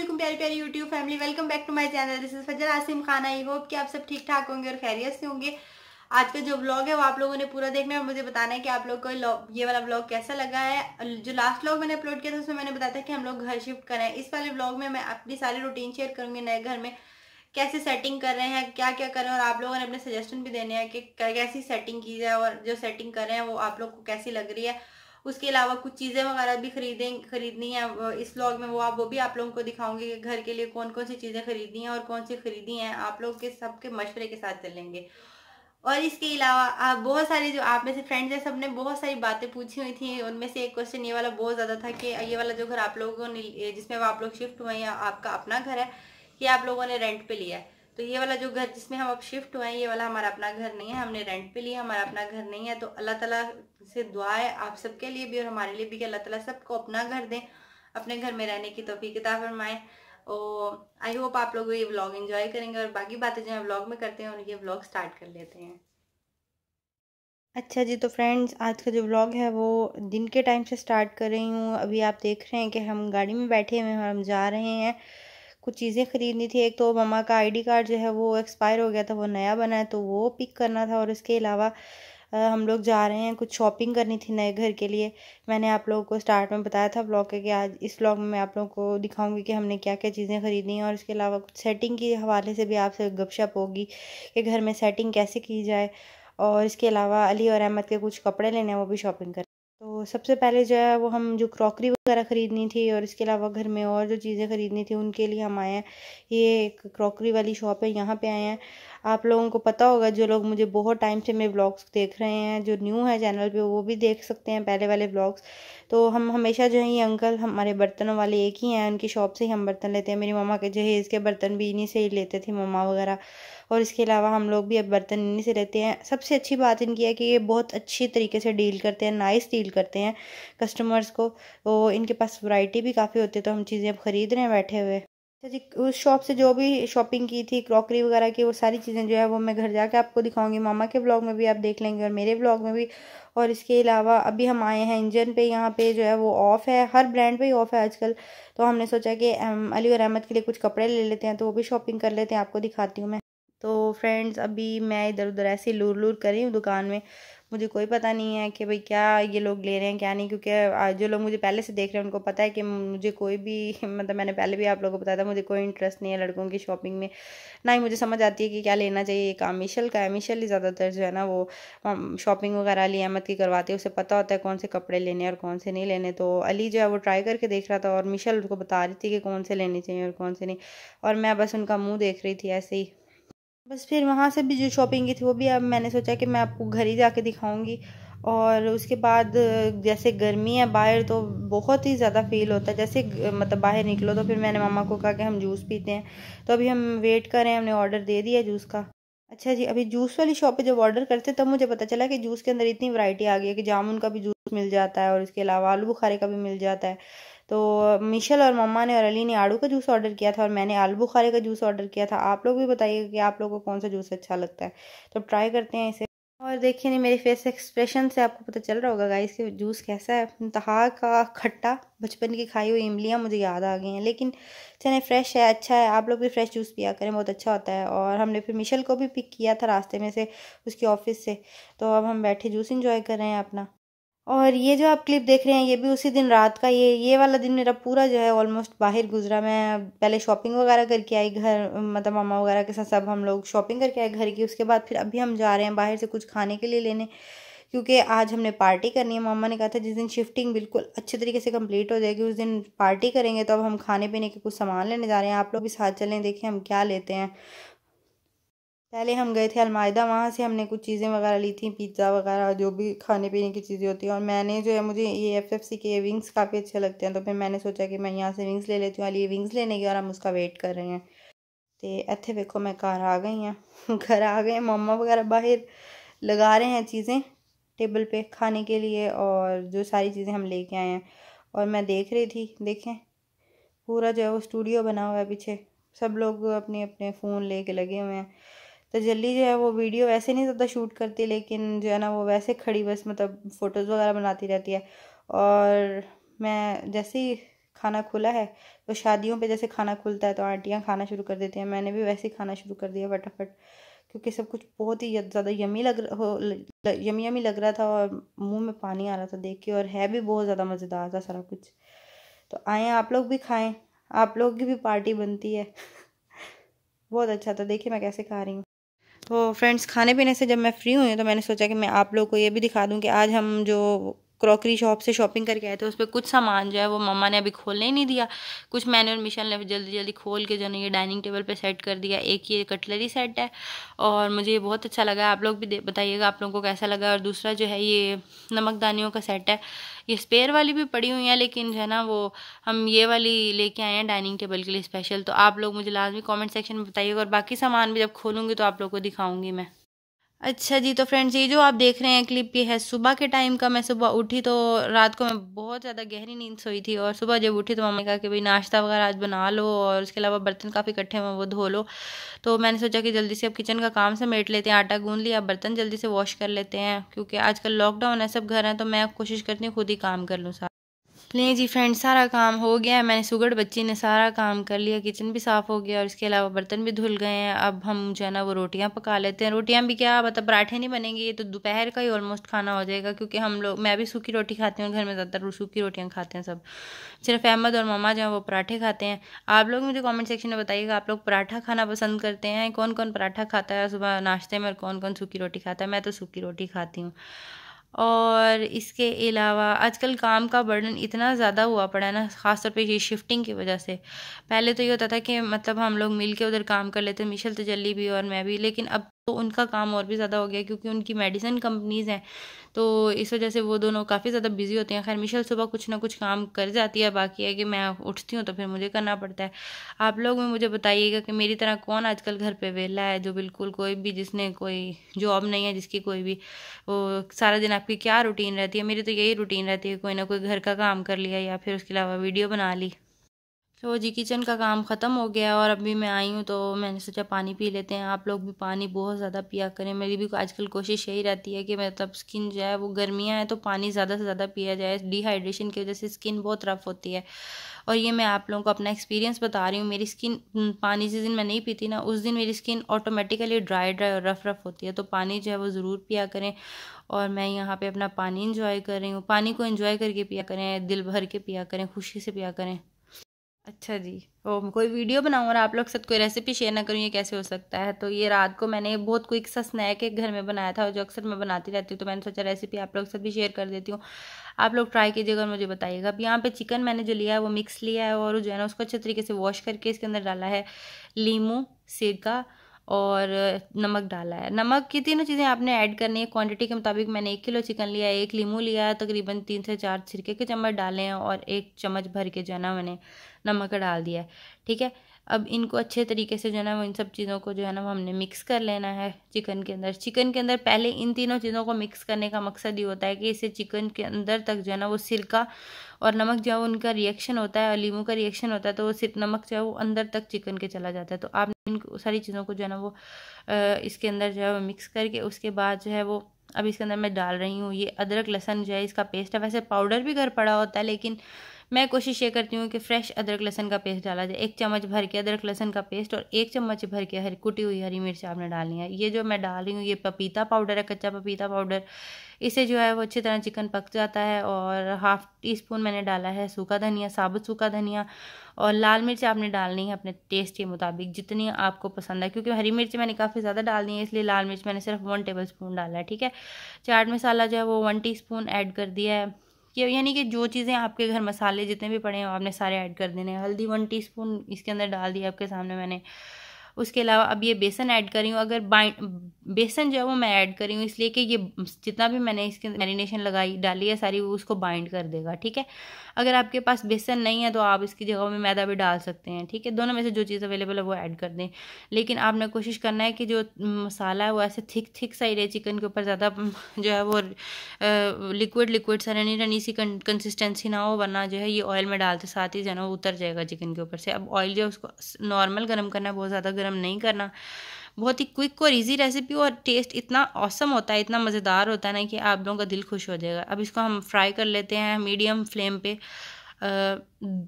असलम प्यारी प्यारी YouTube family welcome back to my channel this is Fajar Asim Khan I hope कि आप सब ठीक ठाक होंगे और खैरियत से होंगे आज का जो व्लॉग है वो आप लोगों ने पूरा देखना है और मुझे बताना है कि आप लोग को ये वाला व्लॉग कैसा लगा है जो लास्ट व्लॉग मैंने अपलोड किया था उसमें मैंने बताया था कि हम लोग घर शिफ्ट करें इस वाले ब्लॉग में मैं अपनी सारी रूटीन शेयर करूँगी नए घर में कैसे सेटिंग कर रहे हैं क्या क्या करें और आप लोगों ने अपने सजेशन भी देने हैं कि कैसी सेटिंग की जाए और जो सेटिंग कर रहे हैं वो आप लोग को कैसी लग रही है उसके अलावा कुछ चीज़ें वगैरह भी खरीदें खरीदनी है इस ब्लॉग में वो आप वो भी आप लोगों को दिखाऊंगी कि घर के लिए कौन कौन सी चीज़ें खरीदनी हैं और कौन सी खरीदी हैं आप लोग के सबके मशवरे के साथ चलेंगे और इसके अलावा बहुत सारी जो आप में से फ्रेंड्स हैं सबने बहुत सारी बातें पूछी हुई थी उनमें से एक क्वेश्चन ये वाला बहुत ज़्यादा था कि ये वाला जो घर आप लोगों ने जिसमें आप लोग शिफ्ट हुए हैं आपका अपना घर है कि आप लोगों ने रेंट पे लिया है तो ये वाला जो घर जिसमें हम अब शिफ्ट हुए हैं ये वाला हमारा अपना घर नहीं है हमने रेंट पे लिया हमारा अपना घर नहीं है तो अल्लाह ताला से दुआ है आप सबके लिए भी और हमारे लिए भी कि अल्लाह ताला सबको अपना घर दें अपने घर में रहने की तोफ़ी किताब फरमाएँ और आई होप आप लोग ये व्लॉग इन्जॉय करेंगे और बाकी बातें जो है व्लॉग में करते हैं और ये व्लॉग स्टार्ट कर लेते हैं अच्छा जी तो फ्रेंड्स आज का जो व्लॉग है वो दिन के टाइम से स्टार्ट कर रही हूँ अभी आप देख रहे हैं कि हम गाड़ी में बैठे हुए हैं और हम जा रहे हैं कुछ चीज़ें ख़रीदनी थी एक तो ममा का आईडी कार्ड जो है वो एक्सपायर हो गया था वो नया बना है तो वो पिक करना था और इसके अलावा हम लोग जा रहे हैं कुछ शॉपिंग करनी थी नए घर के लिए मैंने आप लोगों को स्टार्ट में बताया था ब्लॉग के कि आज इस ब्लॉग में मैं आप लोगों को दिखाऊंगी कि हमने क्या क्या चीज़ें खरीदी हैं और इसके अलावा कुछ सेटिंग के हवाले से भी आपसे गपशप होगी कि घर में सेटिंग कैसे की जाए और इसके अलावा अली और अहमद के कुछ कपड़े लेने हैं वो भी शॉपिंग सबसे पहले जो है वो हम जो क्रॉकरी वगैरह ख़रीदनी थी और इसके अलावा घर में और जो चीज़ें ख़रीदनी थी उनके लिए हम आए हैं ये एक क्रॉकरी वाली शॉप है यहाँ पे आए हैं आप लोगों को पता होगा जो लोग मुझे बहुत टाइम से मेरे ब्लॉग्स देख रहे हैं जो न्यू है चैनल पे वो भी देख सकते हैं पहले वाले ब्लॉग्स तो हम हमेशा जो है ये अंकल हमारे बर्तनों वाले एक ही हैं उनकी शॉप से ही हम बर्तन लेते हैं मेरी मम्मा के जहेज़ के बर्तन भी इन्हीं से ही लेते थे मम्मा वगैरह और इसके अलावा हम लोग भी अब बर्तन इन्हीं से लेते हैं सबसे अच्छी बात इनकी है कि ये बहुत अच्छी तरीके से डील करते हैं नाइस डील करते हैं कस्टमर्स को तो इनके पास वैरायटी भी काफ़ी होती है तो हम चीज़ें अब ख़रीद रहे हैं बैठे हुए अच्छा जी उस शॉप से जो भी शॉपिंग की थी क्रॉकरी वगैरह की वो सारी चीज़ें जो है वो मैं घर जाके आपको दिखाऊंगी मामा के ब्लॉग में भी आप देख लेंगे और मेरे ब्लॉग में भी और इसके अलावा अभी हम आए हैं इंजन पे यहाँ पे जो है वो ऑफ़ है हर ब्रांड पे ही ऑफ़ है आजकल तो हमने सोचा कि अली और अहमद के लिए कुछ कपड़े ले लेते हैं तो वो भी शॉपिंग कर लेते हैं आपको दिखाती हूँ मैं तो फ्रेंड्स अभी मैं इधर उधर ऐसे लूर लूर कर रही हूँ दुकान में मुझे कोई पता नहीं है कि भाई क्या ये लोग ले रहे हैं क्या नहीं क्योंकि जो लोग मुझे पहले से देख रहे हैं उनको पता है कि मुझे कोई भी मतलब मैंने पहले भी आप लोगों को बताया था मुझे कोई इंटरेस्ट नहीं है लड़कों की शॉपिंग में ना ही मुझे समझ आती है कि क्या लेना चाहिए एक आमिशल का आमिशल ही ज़्यादातर जो है ना वो शॉपिंग वगैरह अली अहमद की करवाती है उसे पता होता है कौन से कपड़े लेने और कौन से नहीं लेने तो अली जो है वो ट्राई करके देख रहा था और मिशल उसको बता रही थी कि कौन से लेने चाहिए और कौन से नहीं और मैं बस उनका मुँह देख रही थी ऐसे ही बस फिर वहाँ से भी जो शॉपिंग की थी वो भी अब मैंने सोचा कि मैं आपको घर ही जाके दिखाऊंगी और उसके बाद जैसे गर्मी है बाहर तो बहुत ही ज़्यादा फील होता है जैसे मतलब बाहर निकलो तो फिर मैंने मामा को कहा कि हम जूस पीते हैं तो अभी हम वेट कर रहे हैं हमने ऑर्डर दे दिया जूस का अच्छा जी अभी जूस वाली शॉप पे जब ऑर्डर करते तब मुझे पता चला कि जूस के अंदर इतनी वैरायटी आ गई है कि जामुन का भी जूस मिल जाता है और इसके अलावा आलू बुखारे का भी मिल जाता है तो मिशल और मम्मा ने और अली ने आड़ू का जूस ऑर्डर किया था और मैंने आलू बुखारे का जूस ऑर्डर किया था आप लोग भी बताइएगा कि आप लोगों को कौन सा जूस अच्छा लगता है तो ट्राई करते हैं इसे और देखिए नहीं मेरे फेस एक्सप्रेशन से आपको पता चल रहा होगा गाइस कि जूस कैसा है इंतहा का खट्टा बचपन की खाई हुई इमलियाँ मुझे याद आ गई हैं लेकिन चले फ्रेश है अच्छा है आप लोग भी फ्रेश जूस पिया करें बहुत अच्छा होता है और हमने फिर मिशल को भी पिक किया था रास्ते में से उसकी ऑफिस से तो अब हम बैठे जूस इंजॉय कर रहे हैं अपना और ये जो आप क्लिप देख रहे हैं ये भी उसी दिन रात का ये ये वाला दिन मेरा पूरा जो है ऑलमोस्ट बाहर गुजरा मैं पहले शॉपिंग वगैरह करके आई घर मतलब मामा वगैरह के साथ सब हम लोग शॉपिंग करके आए घर की उसके बाद फिर अभी हम जा रहे हैं बाहर से कुछ खाने के लिए लेने क्योंकि आज हमने पार्टी करनी है मामा ने कहा था जिस दिन शिफ्टिंग बिल्कुल अच्छे तरीके से कंप्लीट हो जाएगी उस दिन पार्टी करेंगे तो अब हम खाने पीने के कुछ सामान लेने जा रहे हैं आप लोग भी साथ चलें देखें हम क्या लेते हैं पहले हम गए थे अलमायदा वहाँ से हमने कुछ चीज़ें वगैरह ली थी पिज़्ज़ा वगैरह जो भी खाने पीने की चीज़ें होती हैं और मैंने जो है मुझे ये एफ एफ सी के विंग्स काफ़ी अच्छे लगते हैं तो फिर मैंने सोचा कि मैं यहाँ से विंग्स ले लेती हूँ अली विंग्स लेने की और हम उसका वेट कर रहे हैं तो इतें देखो मैं घर आ गई हैं घर आ गए मम्मा वगैरह बाहर लगा रहे हैं चीज़ें टेबल पर खाने के लिए और जो सारी चीज़ें हम कर आए हैं और मैं देख रही थी देखें पूरा जो है वो स्टूडियो बना हुआ है पीछे सब लोग अपने अपने फ़ोन ले कर लगे हुए हैं तो जल्दी जो है वो वीडियो वैसे नहीं ज़्यादा शूट करती लेकिन जो है ना वो वैसे खड़ी बस मतलब फ़ोटोज़ वगैरह बनाती रहती है और मैं जैसे ही खाना खुला है तो शादियों पे जैसे खाना खुलता है तो आंटियाँ खाना शुरू कर देती हैं मैंने भी वैसे ही खाना शुरू कर दिया फटाफट क्योंकि सब कुछ बहुत ही ज़्यादा यमी लग हो यमी यमी लग रहा था और मुँह में पानी आ रहा था देख के और है भी बहुत ज़्यादा मज़ेदार था सारा कुछ तो आएँ आप लोग भी खाएँ आप लोग की भी पार्टी बनती है बहुत अच्छा था देखिए मैं कैसे खा रही हूँ तो फ्रेंड्स खाने पीने से जब मैं फ्री हुई तो मैंने सोचा कि मैं आप लोग को ये भी दिखा दूँ कि आज हम जो क्रॉकरी शॉप से शॉपिंग करके आए थे उस पर कुछ सामान जो है वो मम्मा ने अभी खोलने ही नहीं दिया कुछ मैंने और मिशन ने जल्दी जल्दी खोल के जो है ये डाइनिंग टेबल पे सेट कर दिया एक ये कटलरी सेट है और मुझे ये बहुत अच्छा लगा आप लोग भी बताइएगा आप लोगों को कैसा लगा और दूसरा जो है ये नमकदानियों का सेट है ये स्पेयर वाली भी पड़ी हुई है लेकिन जो है ना वो हम ये वाली लेके आए हैं डाइनिंग टेबल के लिए स्पेशल तो आप लोग मुझे लाजमी कॉमेंट सेक्शन में बताइएगा और बाकी सामान भी जब खोलूँगी तो आप लोग को दिखाऊँगी मैं अच्छा जी तो फ्रेंड्स ये जो आप देख रहे हैं क्लिप ये है सुबह के टाइम का मैं सुबह उठी तो रात को मैं बहुत ज़्यादा गहरी नींद सोई थी और सुबह जब उठी तो मम्मी ने कहा कि भाई नाश्ता वगैरह आज बना लो और उसके अलावा बर्तन काफ़ी इकट्ठे हैं वो धो लो तो मैंने सोचा कि जल्दी से अब किचन का काम समेट लेते हैं आटा गूँध लिया बर्तन जल्दी से वॉश कर लेते हैं क्योंकि आजकल लॉकडाउन है सब घर हैं तो मैं कोशिश करती हूँ खुद ही काम कर लूँ सारा लें जी फ्रेंड सारा काम हो गया है मैंने सुगड़ बच्ची ने सारा काम कर लिया किचन भी साफ़ हो गया और इसके अलावा बर्तन भी धुल गए हैं अब हम जो है ना वो रोटियां पका लेते हैं रोटियां भी क्या मतलब पराठे नहीं बनेंगे ये तो दोपहर का ही ऑलमोस्ट खाना हो जाएगा क्योंकि हम लोग मैं भी सूखी रोटी खाती हूँ घर में ज़्यादातर सूखी रोटियाँ खाते हैं सब सिर्फ अहमद और मामा जो है वो पराठे खाते हैं आप लोग मुझे कॉमेंट सेक्शन में बताइएगा आप लोग पराठा खाना पसंद करते हैं कौन कौन पराठा खाता है सुबह नाश्ते में और कौन कौन सूखी रोटी खाता है मैं तो सूखी रोटी खाती हूँ और इसके अलावा आजकल काम का बर्डन इतना ज़्यादा हुआ पड़ा है ना ख़ासतौर पे ये शिफ्टिंग की वजह से पहले तो ये होता था कि मतलब हम लोग मिल के उधर काम कर लेते मिशल तो जल्दी भी और मैं भी लेकिन अब तो उनका काम और भी ज़्यादा हो गया क्योंकि उनकी मेडिसिन कंपनीज़ हैं तो इस वजह से वो दोनों काफ़ी ज़्यादा बिजी होते हैं खैर मिशल सुबह कुछ ना कुछ काम कर जाती है बाकी है कि मैं उठती हूँ तो फिर मुझे करना पड़ता है आप लोग में मुझे बताइएगा कि मेरी तरह कौन आजकल घर पे वेला है जो बिल्कुल कोई भी जिसने कोई जॉब नहीं है जिसकी कोई भी वो सारा दिन आपकी क्या रूटीन रहती है मेरी तो यही रूटीन रहती है कोई ना कोई घर का काम कर लिया या फिर उसके अलावा वीडियो बना ली तो जी किचन का काम ख़त्म हो गया और अभी मैं आई हूँ तो मैंने सोचा पानी पी लेते हैं आप लोग भी पानी बहुत ज़्यादा पिया करें मेरी भी आजकल कोशिश यही रहती है कि मतलब स्किन जो है वो गर्मियाँ हैं तो पानी ज़्यादा से ज़्यादा पिया जाए डिहाइड्रेशन की वजह से स्किन बहुत रफ़ होती है और ये मैं आप लोगों को अपना एक्सपीरियंस बता रही हूँ मेरी स्किन पानी जिस दिन मैं नहीं पीती ना उस दिन मेरी स्किन ऑटोमेटिकली ड्राई ड्राई और रफ़ रफ़ होती है तो पानी जो है वो ज़रूर पिया करें और मैं यहाँ पर अपना पानी इंजॉय कर रही हूँ पानी को इंजॉय करके पिया करें दिल भर के पिया करें खुशी से पिया करें अच्छा जी ओ कोई वीडियो बनाऊँ और आप लोग साथ कोई रेसिपी शेयर ना करूँ ये कैसे हो सकता है तो ये रात को मैंने बहुत क्विक सा स्नैक एक घर में बनाया था और जो अक्सर मैं बनाती रहती हूँ तो मैंने सोचा रेसिपी आप लोग साथ भी शेयर कर देती हूँ आप लोग ट्राई कीजिएगा और मुझे बताइएगा अब यहाँ पे चिकन मैंने जो लिया है वो मिक्स लिया है और जो है ना उसको अच्छे तरीके से वॉश करके इसके अंदर डाला है लीमू सिरका और नमक डाला है नमक की तीनों चीज़ें आपने ऐड करनी है क्वांटिटी के मुताबिक मैंने एक किलो चिकन लिया एक लीमू लिया तकरीबन तीन से चार छिरके के चम्मच डाले हैं और एक चम्मच भर के जो है ना मैंने नमक डाल दिया है ठीक है अब इनको अच्छे तरीके से जो है ना वो इन सब चीज़ों को जो है ना वो हमने मिक्स कर लेना है चिकन के अंदर चिकन के अंदर पहले इन तीनों चीज़ों को मिक्स करने का मकसद ये होता है कि इसे चिकन के अंदर तक जो है ना वो सिरका और नमक जो है उनका रिएक्शन होता है और लीमू का रिएक्शन होता है तो वो सिर्फ नमक जो है वो अंदर तक चिकन के चला जाता है तो आप इन सारी चीज़ों को जो है ना वो इसके अंदर जो है वो मिक्स करके उसके बाद जो है वो अब इसके अंदर मैं डाल रही हूँ ये अदरक लहसन जो है इसका पेस्ट है वैसे पाउडर भी घर पड़ा होता है लेकिन मैं कोशिश ये करती हूँ कि फ्रेश अदरक लहसन का पेस्ट डाला जाए एक चम्मच भर के अदरक लहसन का पेस्ट और एक चम्मच भर के हरी कुटी हुई हरी मिर्च आपने डालनी है ये जो मैं डाल रही हूँ ये पपीता पाउडर है कच्चा पपीता पाउडर इसे जो है वो अच्छी तरह चिकन पक जाता है और हाफ़ टी स्पून मैंने डाला है सूखा धनिया साबुत सूखा धनिया और लाल मिर्च आपने डालनी है अपने टेस्ट के मुताबिक जितनी आपको पसंद है क्योंकि हरी मिर्च मैंने काफ़ी ज़्यादा डालनी है इसलिए लाल मिर्च मैंने सिर्फ वन टेबल स्पून डाला है ठीक है चाट मसाला जो है वो वन टी स्पून ऐड कर दिया है कि यानी कि जो चीज़ें आपके घर मसाले जितने भी पड़े हैं आपने सारे ऐड कर देने हैं हल्दी वन टीस्पून इसके अंदर डाल दिया आपके सामने मैंने उसके अलावा अब ये बेसन ऐड कर रही हूँ अगर बेसन जो है वो मैं ऐड कर रही हूँ इसलिए कि ये जितना भी मैंने इसके मैरिनेशन लगाई डाली है सारी वो उसको बाइंड कर देगा ठीक है अगर आपके पास बेसन नहीं है तो आप इसकी जगह में मैदा भी डाल सकते हैं ठीक है दोनों में से जो चीज़ अवेलेबल है वो ऐड कर दें लेकिन आपने कोशिश करना है कि जो मसाला है वो ऐसे थिक थिक सा ही रहे चिकन के ऊपर ज़्यादा जो है वो लिक्विड लिक्विड सा रनी रनी सी कंसिस्टेंसी ना हो वरना जो है ये ऑयल में डालते साथ ही जो है ना उतर जाएगा चिकन के ऊपर से अब ऑयल जो है उसको नॉर्मल गर्म करना है बहुत ज़्यादा गर्म नहीं करना बहुत ही क्विक और इजी रेसिपी और टेस्ट इतना औसम होता है इतना मज़ेदार होता है ना कि आप लोगों का दिल खुश हो जाएगा अब इसको हम फ्राई कर लेते हैं मीडियम फ्लेम पे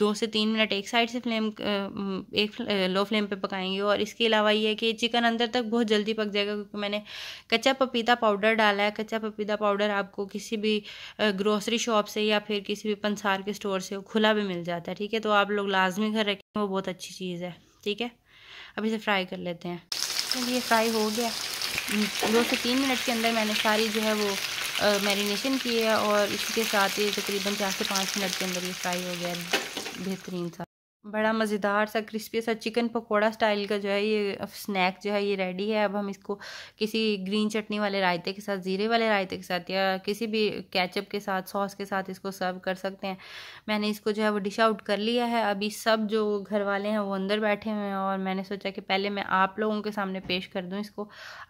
दो से तीन मिनट एक साइड से फ्लेम एक लो फ्लेम पे पकाएंगे और इसके अलावा ये है कि चिकन अंदर तक बहुत जल्दी पक जाएगा क्योंकि मैंने कच्चा पपीता पाउडर डाला है कच्चा पपीता पाउडर आपको किसी भी ग्रोसरी शॉप से या फिर किसी भी पंसार के स्टोर से खुला भी मिल जाता है ठीक है तो आप लोग लाजमी घर रखें वो बहुत अच्छी चीज़ है ठीक है अब इसे फ्राई कर लेते हैं चलिए फ्राई हो गया हम्म, दो से तीन मिनट के अंदर मैंने सारी जो है वो मैरिनेशन की है और इसके साथ ही तकरीबन चार से पाँच मिनट के अंदर ये फ्राई हो गया बेहतरीन सा बड़ा मज़ेदार सा क्रिस्पी सा चिकन पकोड़ा स्टाइल का जो है ये स्नैक जो है ये रेडी है अब हम इसको किसी ग्रीन चटनी वाले रायते के साथ ज़ीरे वाले रायते के साथ या किसी भी कैचअप के साथ सॉस के साथ इसको सर्व कर सकते हैं मैंने इसको जो है वो डिश आउट कर लिया है अभी सब जो घर वाले हैं वो अंदर बैठे हुए हैं और मैंने सोचा कि पहले मैं आप लोगों के सामने पेश कर दूँ इसको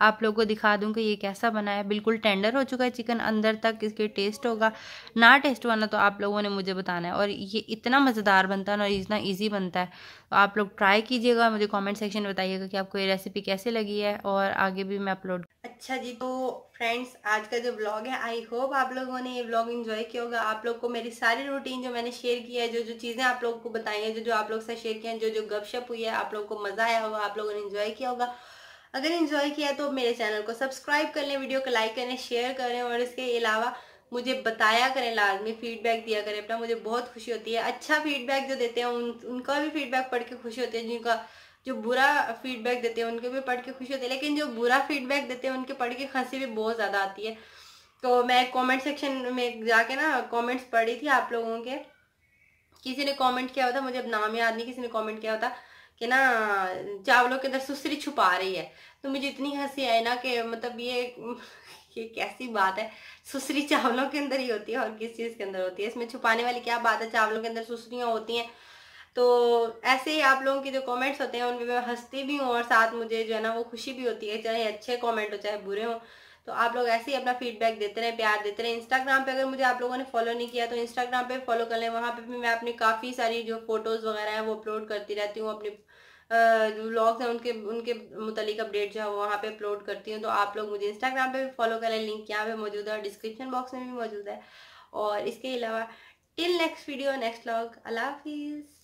आप लोगों को दिखा दूँ कि ये कैसा बना है बिल्कुल टेंडर हो चुका है चिकन अंदर तक इसके टेस्ट होगा ना टेस्ट होना तो आप लोगों ने मुझे बताना है और ये इतना मज़ेदार बनता है ना और इतना ईजी ईजी बनता है तो आप लोग ट्राई कीजिएगा मुझे कमेंट सेक्शन में बताइएगा कि आपको ये रेसिपी कैसे लगी है और आगे भी मैं अपलोड अच्छा जी तो फ्रेंड्स आज का जो ब्लॉग है आई होप आप लोगों ने ये ब्लॉग इन्जॉय किया होगा आप लोग को मेरी सारी रूटीन जो मैंने शेयर किया है जो जो चीज़ें आप लोगों को बताई हैं जो जो आप लोग से शेयर किया है जो जो गपशप हुई है आप लोग को मज़ा आया होगा आप लोगों ने इन्जॉय किया होगा अगर इन्जॉय किया तो मेरे चैनल को सब्सक्राइब कर लें वीडियो को लाइक करें शेयर करें और इसके अलावा मुझे बताया करें लाजमी फीडबैक दिया करें अपना मुझे बहुत खुशी होती है अच्छा फीडबैक जो देते हैं उन उनका भी फीडबैक पढ़ के खुशी होती है जिनका जो बुरा फीडबैक देते हैं उनके भी पढ़ के खुशी होती है लेकिन जो बुरा फीडबैक देते हैं उनके पढ़ के हंसी भी बहुत ज़्यादा आती है तो मैं कॉमेंट सेक्शन में जाके ना कॉमेंट्स पढ़ी थी आप लोगों के किसी ने कॉमेंट किया होता मुझे अब नाम याद नहीं किसी ने कॉमेंट किया होता कि ना चावलों के अंदर सुसरी छुपा रही है तो मुझे इतनी हंसी आई ना कि मतलब ये ये कैसी बात है सुसरी चावलों के अंदर ही होती है और किस चीज़ के अंदर होती है इसमें छुपाने वाली क्या बात है चावलों के अंदर सुसरियाँ होती हैं तो ऐसे ही आप लोगों के जो कमेंट्स होते हैं उनमें मैं हंसती भी हूँ और साथ मुझे जो है ना वो खुशी भी होती है चाहे अच्छे कमेंट हो चाहे बुरे हों तो आप लोग ऐसे ही अपना फीडबैक देते रहें प्यार देते रहें इंस्टाग्राम पे अगर मुझे आप लोगों ने फॉलो नहीं किया तो इंस्टाग्राम पे फॉलो कर लें वहाँ पे भी मैं अपनी काफ़ी सारी जो फोटोज़ वगैरह हैं वो अपलोड करती रहती हूँ अपनी व्लॉग्स हैं उनके उनके मुतलिक अपडेट जो है वहाँ पे अपलोड करती हूँ तो आप लोग मुझे इंस्टाग्राम पे भी फॉलो करें लिंक यहाँ पे मौजूद है और डिस्क्रिप्शन बॉक्स में भी मौजूद है और इसके अलावा till next video next vlog अल्लाह हाफिज़